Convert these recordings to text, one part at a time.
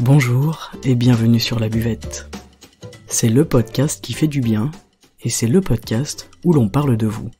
Bonjour et bienvenue sur La Buvette. C'est le podcast qui fait du bien et c'est le podcast où l'on parle de vous.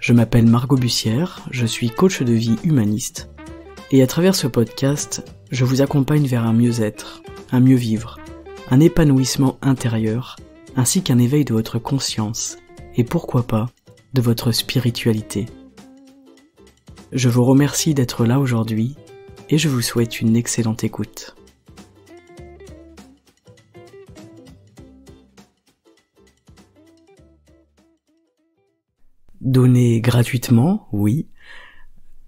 Je m'appelle Margot Bussière, je suis coach de vie humaniste et à travers ce podcast, je vous accompagne vers un mieux-être, un mieux-vivre, un épanouissement intérieur ainsi qu'un éveil de votre conscience et pourquoi pas de votre spiritualité. Je vous remercie d'être là aujourd'hui et je vous souhaite une excellente écoute. Donner gratuitement, oui.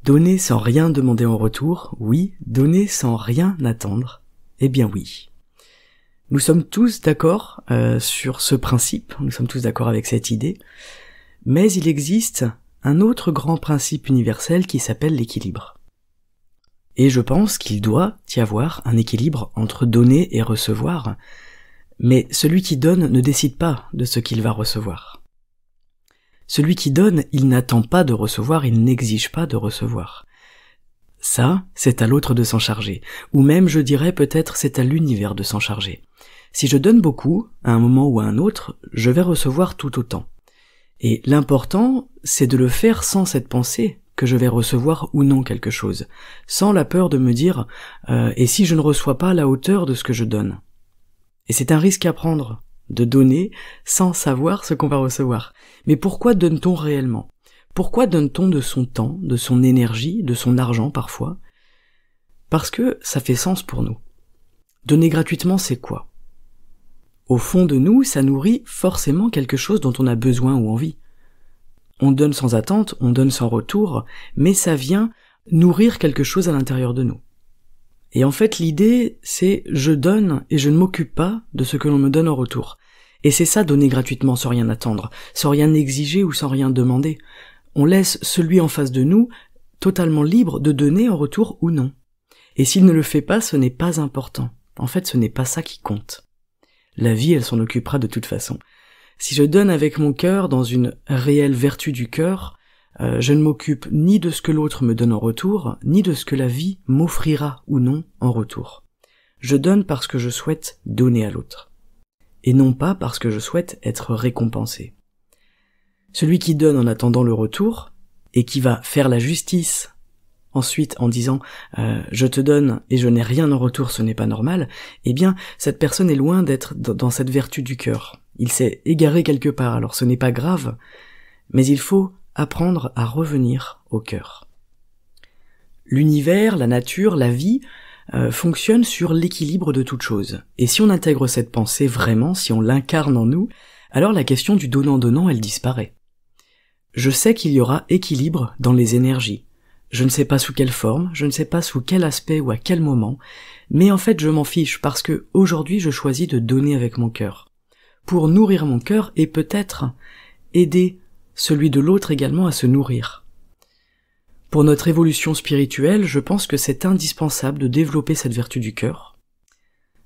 Donner sans rien demander en retour, oui. Donner sans rien attendre, eh bien oui. Nous sommes tous d'accord euh, sur ce principe, nous sommes tous d'accord avec cette idée, mais il existe un autre grand principe universel qui s'appelle l'équilibre. Et je pense qu'il doit y avoir un équilibre entre donner et recevoir, mais celui qui donne ne décide pas de ce qu'il va recevoir. Celui qui donne, il n'attend pas de recevoir, il n'exige pas de recevoir. Ça, c'est à l'autre de s'en charger, ou même je dirais peut-être c'est à l'univers de s'en charger. Si je donne beaucoup, à un moment ou à un autre, je vais recevoir tout autant. Et l'important, c'est de le faire sans cette pensée que je vais recevoir ou non quelque chose, sans la peur de me dire euh, et si je ne reçois pas la hauteur de ce que je donne. Et c'est un risque à prendre, de donner sans savoir ce qu'on va recevoir. Mais pourquoi donne-t-on réellement Pourquoi donne-t-on de son temps, de son énergie, de son argent parfois Parce que ça fait sens pour nous. Donner gratuitement, c'est quoi au fond de nous, ça nourrit forcément quelque chose dont on a besoin ou envie. On donne sans attente, on donne sans retour, mais ça vient nourrir quelque chose à l'intérieur de nous. Et en fait, l'idée, c'est je donne et je ne m'occupe pas de ce que l'on me donne en retour. Et c'est ça donner gratuitement sans rien attendre, sans rien exiger ou sans rien demander. On laisse celui en face de nous totalement libre de donner en retour ou non. Et s'il ne le fait pas, ce n'est pas important. En fait, ce n'est pas ça qui compte. La vie, elle s'en occupera de toute façon. Si je donne avec mon cœur dans une réelle vertu du cœur, euh, je ne m'occupe ni de ce que l'autre me donne en retour, ni de ce que la vie m'offrira ou non en retour. Je donne parce que je souhaite donner à l'autre, et non pas parce que je souhaite être récompensé. Celui qui donne en attendant le retour, et qui va faire la justice ensuite en disant euh, je te donne et je n'ai rien en retour, ce n'est pas normal, eh bien cette personne est loin d'être dans cette vertu du cœur. Il s'est égaré quelque part, alors ce n'est pas grave, mais il faut apprendre à revenir au cœur. L'univers, la nature, la vie euh, fonctionnent sur l'équilibre de toute chose. Et si on intègre cette pensée vraiment, si on l'incarne en nous, alors la question du donnant-donnant, elle disparaît. Je sais qu'il y aura équilibre dans les énergies, je ne sais pas sous quelle forme, je ne sais pas sous quel aspect ou à quel moment, mais en fait je m'en fiche parce que aujourd'hui je choisis de donner avec mon cœur. Pour nourrir mon cœur et peut-être aider celui de l'autre également à se nourrir. Pour notre évolution spirituelle, je pense que c'est indispensable de développer cette vertu du cœur.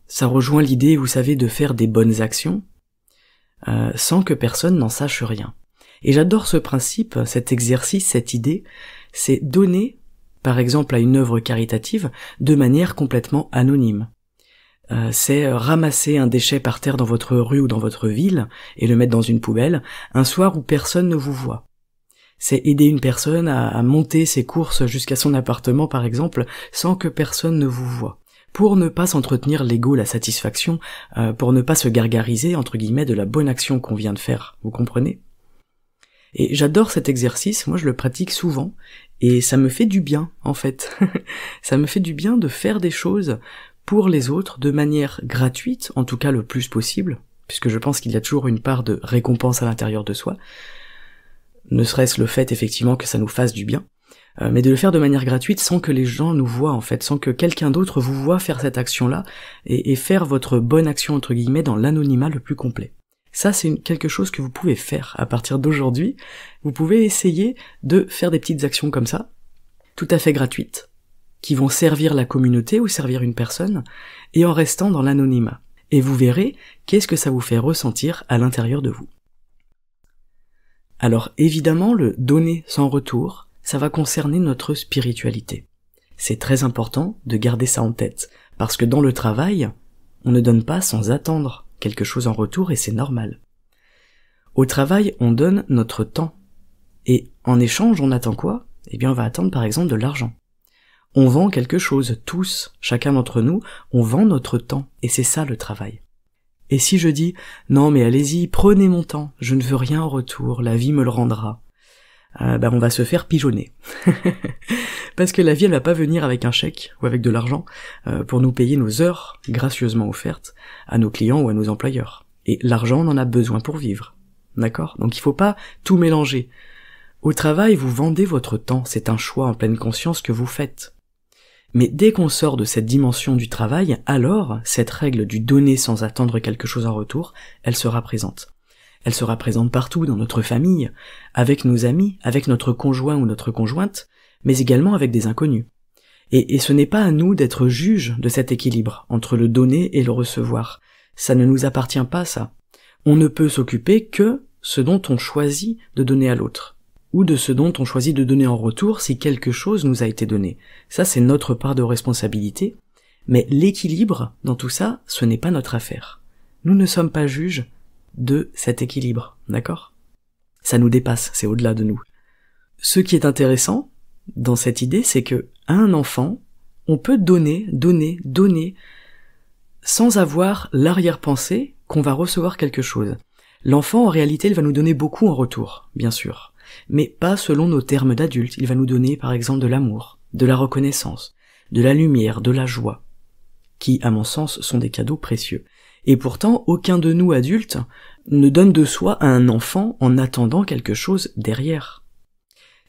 Ça rejoint l'idée, vous savez, de faire des bonnes actions, euh, sans que personne n'en sache rien. Et j'adore ce principe, cet exercice, cette idée, c'est donner, par exemple, à une œuvre caritative de manière complètement anonyme. Euh, c'est euh, ramasser un déchet par terre dans votre rue ou dans votre ville et le mettre dans une poubelle un soir où personne ne vous voit. C'est aider une personne à, monter ses courses jusqu'à son appartement, par exemple, sans que personne ne vous voit. pour ne pas s'entretenir l'ego, la satisfaction, euh, pour ne pas se gargariser, entre guillemets, de la bonne action qu'on vient de faire, vous comprenez et j'adore cet exercice, moi je le pratique souvent, et ça me fait du bien, en fait. ça me fait du bien de faire des choses pour les autres de manière gratuite, en tout cas le plus possible, puisque je pense qu'il y a toujours une part de récompense à l'intérieur de soi, ne serait-ce le fait effectivement que ça nous fasse du bien, euh, mais de le faire de manière gratuite sans que les gens nous voient en fait, sans que quelqu'un d'autre vous voit faire cette action-là, et faire votre bonne action entre guillemets dans l'anonymat le plus complet. Ça, c'est quelque chose que vous pouvez faire à partir d'aujourd'hui. Vous pouvez essayer de faire des petites actions comme ça, tout à fait gratuites, qui vont servir la communauté ou servir une personne, et en restant dans l'anonymat. Et vous verrez qu'est-ce que ça vous fait ressentir à l'intérieur de vous. Alors évidemment, le donner sans retour, ça va concerner notre spiritualité. C'est très important de garder ça en tête, parce que dans le travail, on ne donne pas sans attendre quelque chose en retour et c'est normal. Au travail, on donne notre temps. Et en échange, on attend quoi Eh bien, on va attendre par exemple de l'argent. On vend quelque chose, tous, chacun d'entre nous, on vend notre temps, et c'est ça le travail. Et si je dis, non mais allez-y, prenez mon temps, je ne veux rien en retour, la vie me le rendra, ah, bah, on va se faire pigeonner. Parce que la vie, elle va pas venir avec un chèque ou avec de l'argent euh, pour nous payer nos heures gracieusement offertes à nos clients ou à nos employeurs. Et l'argent, on en a besoin pour vivre. D'accord Donc il faut pas tout mélanger. Au travail, vous vendez votre temps, c'est un choix en pleine conscience que vous faites. Mais dès qu'on sort de cette dimension du travail, alors cette règle du donner sans attendre quelque chose en retour, elle sera présente elle sera présente partout, dans notre famille, avec nos amis, avec notre conjoint ou notre conjointe, mais également avec des inconnus. Et, ce n'est pas à nous d'être juges de cet équilibre entre le donner et le recevoir. Ça ne nous appartient pas, ça. On ne peut s'occuper que ce dont on choisit de donner à l'autre, ou de ce dont on choisit de donner en retour si quelque chose nous a été donné. Ça, c'est notre part de responsabilité, mais l'équilibre dans tout ça, ce n'est pas notre affaire. Nous ne sommes pas juges, de cet équilibre, d'accord Ça nous dépasse, c'est au-delà de nous. Ce qui est intéressant dans cette idée, c'est que un enfant, on peut donner, donner, donner, sans avoir l'arrière-pensée qu'on va recevoir quelque chose. L'enfant, en réalité, il va nous donner beaucoup en retour, bien sûr, mais pas selon nos termes d'adultes. Il va nous donner, par exemple, de l'amour, de la reconnaissance, de la lumière, de la joie, qui, à mon sens, sont des cadeaux précieux. Et pourtant, aucun de nous adultes ne donne de soi à un enfant en attendant quelque chose derrière.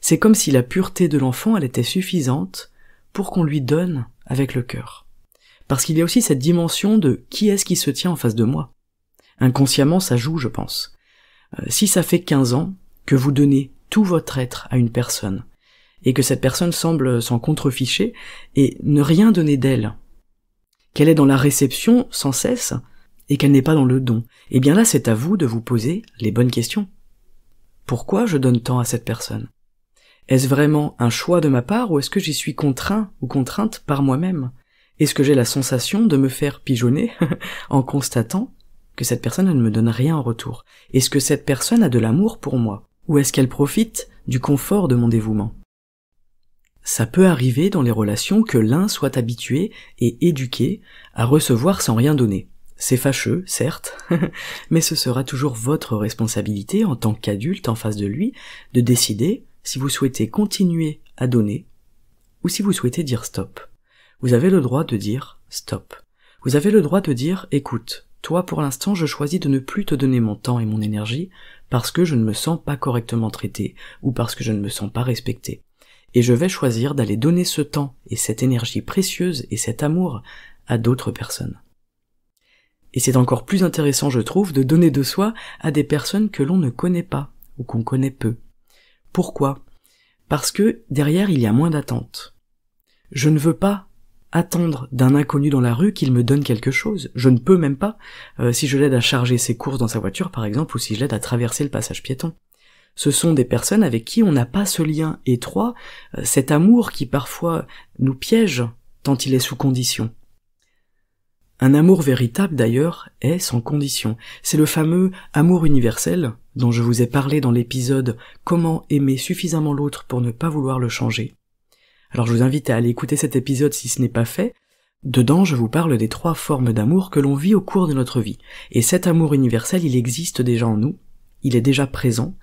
C'est comme si la pureté de l'enfant, elle était suffisante pour qu'on lui donne avec le cœur. Parce qu'il y a aussi cette dimension de qui est-ce qui se tient en face de moi. Inconsciemment, ça joue, je pense. Euh, si ça fait 15 ans que vous donnez tout votre être à une personne, et que cette personne semble s'en contreficher et ne rien donner d'elle, qu'elle est dans la réception sans cesse, et qu'elle n'est pas dans le don, eh bien là c'est à vous de vous poser les bonnes questions. Pourquoi je donne tant à cette personne Est-ce vraiment un choix de ma part ou est-ce que j'y suis contraint ou contrainte par moi-même Est-ce que j'ai la sensation de me faire pigeonner en constatant que cette personne ne me donne rien en retour Est-ce que cette personne a de l'amour pour moi Ou est-ce qu'elle profite du confort de mon dévouement ça peut arriver dans les relations que l'un soit habitué et éduqué à recevoir sans rien donner. C'est fâcheux, certes, mais ce sera toujours votre responsabilité en tant qu'adulte en face de lui de décider si vous souhaitez continuer à donner ou si vous souhaitez dire stop. Vous avez le droit de dire stop. Vous avez le droit de dire écoute, toi pour l'instant je choisis de ne plus te donner mon temps et mon énergie parce que je ne me sens pas correctement traité ou parce que je ne me sens pas respecté. Et je vais choisir d'aller donner ce temps et cette énergie précieuse et cet amour à d'autres personnes. Et c'est encore plus intéressant, je trouve, de donner de soi à des personnes que l'on ne connaît pas, ou qu'on connaît peu. Pourquoi Parce que derrière, il y a moins d'attente. Je ne veux pas attendre d'un inconnu dans la rue qu'il me donne quelque chose. Je ne peux même pas euh, si je l'aide à charger ses courses dans sa voiture, par exemple, ou si je l'aide à traverser le passage piéton. Ce sont des personnes avec qui on n'a pas ce lien étroit, euh, cet amour qui parfois nous piège tant il est sous condition. Un amour véritable d'ailleurs est sans condition. C'est le fameux amour universel dont je vous ai parlé dans l'épisode Comment aimer suffisamment l'autre pour ne pas vouloir le changer. Alors je vous invite à aller écouter cet épisode si ce n'est pas fait. Dedans, je vous parle des trois formes d'amour que l'on vit au cours de notre vie. Et cet amour universel, il existe déjà en nous, il est déjà présent,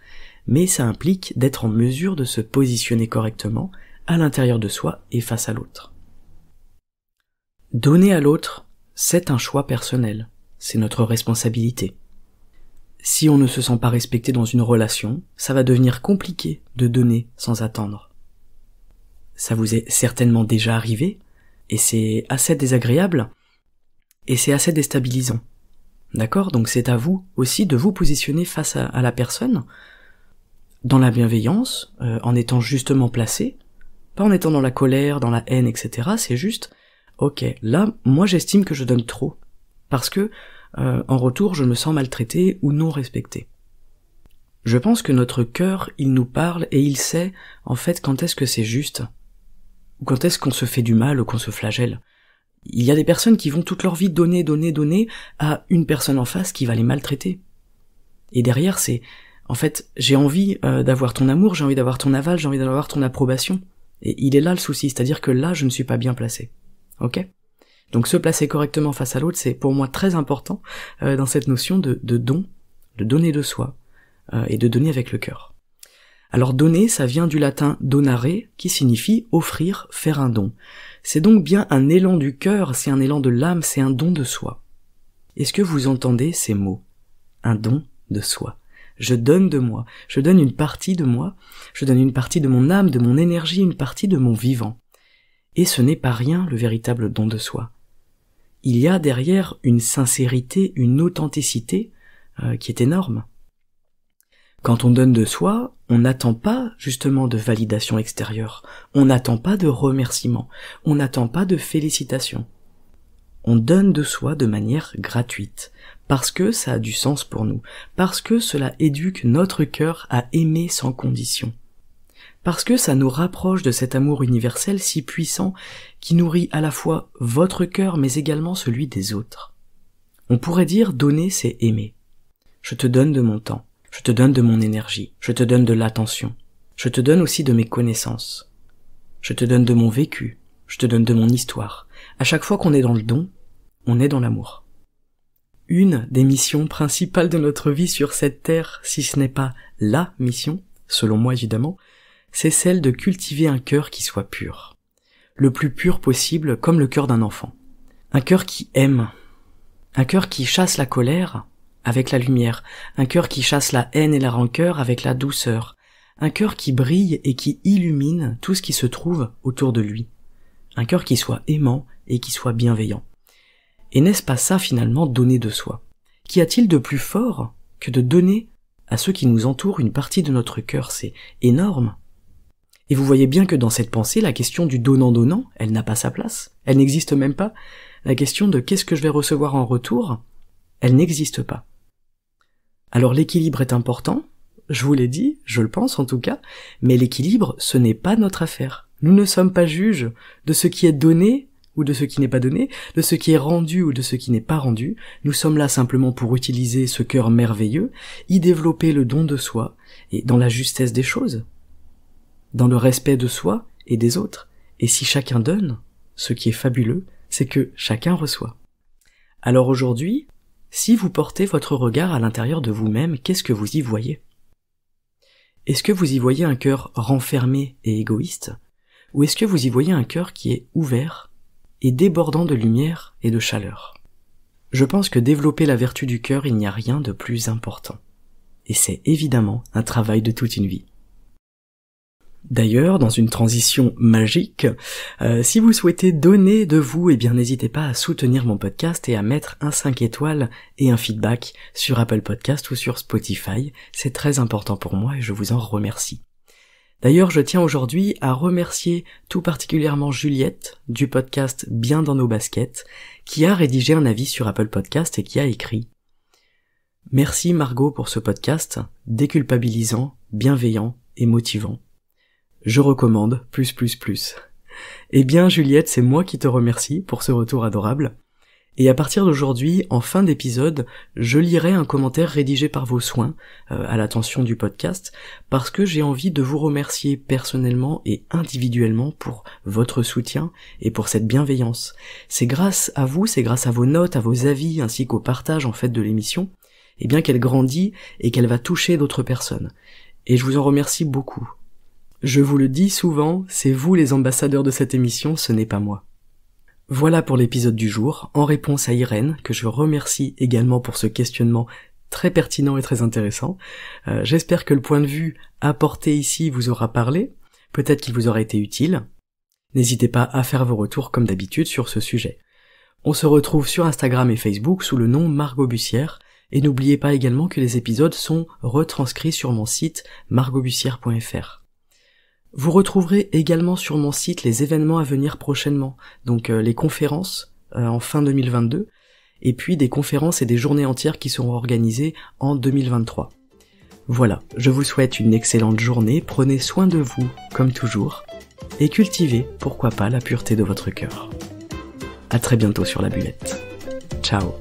mais ça implique d'être en mesure de se positionner correctement à l'intérieur de soi et face à l'autre. Donner à l'autre c'est un choix personnel, c'est notre responsabilité. Si on ne se sent pas respecté dans une relation, ça va devenir compliqué de donner sans attendre. Ça vous est certainement déjà arrivé, et c'est assez désagréable, et c'est assez déstabilisant. D'accord Donc c'est à vous aussi de vous positionner face à, la personne, dans la bienveillance, euh, en étant justement placé, pas en étant dans la colère, dans la haine, etc. C'est juste, Ok, là, moi j'estime que je donne trop, parce que, euh, en retour, je me sens maltraité ou non respecté. Je pense que notre cœur, il nous parle et il sait, en fait, quand est-ce que c'est juste, ou quand est-ce qu'on se fait du mal ou qu'on se flagelle. Il y a des personnes qui vont toute leur vie donner, donner, donner à une personne en face qui va les maltraiter. Et derrière, c'est, en fait, j'ai envie euh, d'avoir ton amour, j'ai envie d'avoir ton aval, j'ai envie d'avoir ton approbation. Et il est là le souci, c'est-à-dire que là, je ne suis pas bien placé. Donc se placer correctement face à l'autre, c'est pour moi très important euh, dans cette notion de, don, de donner de soi euh, et de donner avec le cœur. Alors donner, ça vient du latin donare, qui signifie offrir, faire un don. C'est donc bien un élan du cœur, c'est un élan de l'âme, c'est un don de soi. Est-ce que vous entendez ces mots Un don de soi. Je donne de moi, je donne une partie de moi, je donne une partie de mon âme, de mon énergie, une partie de mon vivant. Et ce n'est pas rien le véritable don de soi. Il y a derrière une sincérité, une authenticité euh, qui est énorme. Quand on donne de soi, on n'attend pas justement de validation extérieure, on n'attend pas de remerciements, on n'attend pas de félicitations. On donne de soi de manière gratuite, parce que ça a du sens pour nous, parce que cela éduque notre cœur à aimer sans condition parce que ça nous rapproche de cet amour universel si puissant qui nourrit à la fois votre cœur mais également celui des autres. On pourrait dire donner c'est aimer. Je te donne de mon temps, je te donne de mon énergie, je te donne de l'attention, je te donne aussi de mes connaissances, je te donne de mon vécu, je te donne de mon histoire. À chaque fois qu'on est dans le don, on est dans l'amour. Une des missions principales de notre vie sur cette terre, si ce n'est pas LA mission, selon moi évidemment, c'est celle de cultiver un cœur qui soit pur. Le plus pur possible, comme le cœur d'un enfant. Un cœur qui aime. Un cœur qui chasse la colère avec la lumière. Un cœur qui chasse la haine et la rancœur avec la douceur. Un cœur qui brille et qui illumine tout ce qui se trouve autour de lui. Un cœur qui soit aimant et qui soit bienveillant. Et n'est-ce pas ça finalement donner de soi Qu'y a-t-il de plus fort que de donner à ceux qui nous entourent une partie de notre cœur C'est énorme et vous voyez bien que dans cette pensée, la question du donnant-donnant, elle n'a pas sa place, elle n'existe même pas. La question de qu'est-ce que je vais recevoir en retour, elle n'existe pas. Alors l'équilibre est important, je vous l'ai dit, je le pense en tout cas, mais l'équilibre, ce n'est pas notre affaire. Nous ne sommes pas juges de ce qui est donné ou de ce qui n'est pas donné, de ce qui est rendu ou de ce qui n'est pas rendu, nous sommes là simplement pour utiliser ce cœur merveilleux, y développer le don de soi, et dans la justesse des choses, dans le respect de soi et des autres, et si chacun donne, ce qui est fabuleux, c'est que chacun reçoit. Alors aujourd'hui, si vous portez votre regard à l'intérieur de vous-même, qu'est-ce que vous y voyez Est-ce que vous y voyez un cœur renfermé et égoïste Ou est-ce que vous y voyez un cœur qui est ouvert et débordant de lumière et de chaleur Je pense que développer la vertu du cœur, il n'y a rien de plus important. Et c'est évidemment un travail de toute une vie. D'ailleurs, dans une transition magique, euh, si vous souhaitez donner de vous, eh bien n'hésitez pas à soutenir mon podcast et à mettre un 5 étoiles et un feedback sur Apple Podcast ou sur Spotify. C'est très important pour moi et je vous en remercie. D'ailleurs, je tiens aujourd'hui à remercier tout particulièrement Juliette du podcast Bien dans nos baskets, qui a rédigé un avis sur Apple Podcast et qui a écrit Merci Margot pour ce podcast, déculpabilisant, bienveillant et motivant. Je recommande plus plus plus. Eh bien Juliette, c'est moi qui te remercie pour ce retour adorable. Et à partir d'aujourd'hui, en fin d'épisode, je lirai un commentaire rédigé par vos soins euh, à l'attention du podcast, parce que j'ai envie de vous remercier personnellement et individuellement pour votre soutien et pour cette bienveillance. C'est grâce à vous, c'est grâce à vos notes, à vos avis, ainsi qu'au partage en fait de l'émission, eh bien qu'elle grandit et qu'elle va toucher d'autres personnes. Et je vous en remercie beaucoup. Je vous le dis souvent, c'est vous les ambassadeurs de cette émission, ce n'est pas moi. Voilà pour l'épisode du jour, en réponse à Irène, que je remercie également pour ce questionnement très pertinent et très intéressant. Euh, j'espère que le point de vue apporté ici vous aura parlé, peut-être qu'il vous aura été utile. N'hésitez pas à faire vos retours comme d'habitude sur ce sujet. On se retrouve sur Instagram et Facebook sous le nom Margot Bussière, et n'oubliez pas également que les épisodes sont retranscrits sur mon site margotbussière.fr. Vous retrouverez également sur mon site les événements à venir prochainement, donc euh, les conférences euh, en fin 2022, et puis des conférences et des journées entières qui seront organisées en 2023. Voilà, je vous souhaite une excellente journée, prenez soin de vous, comme toujours, et cultivez, pourquoi pas, la pureté de votre cœur. À très bientôt sur la bullette. Ciao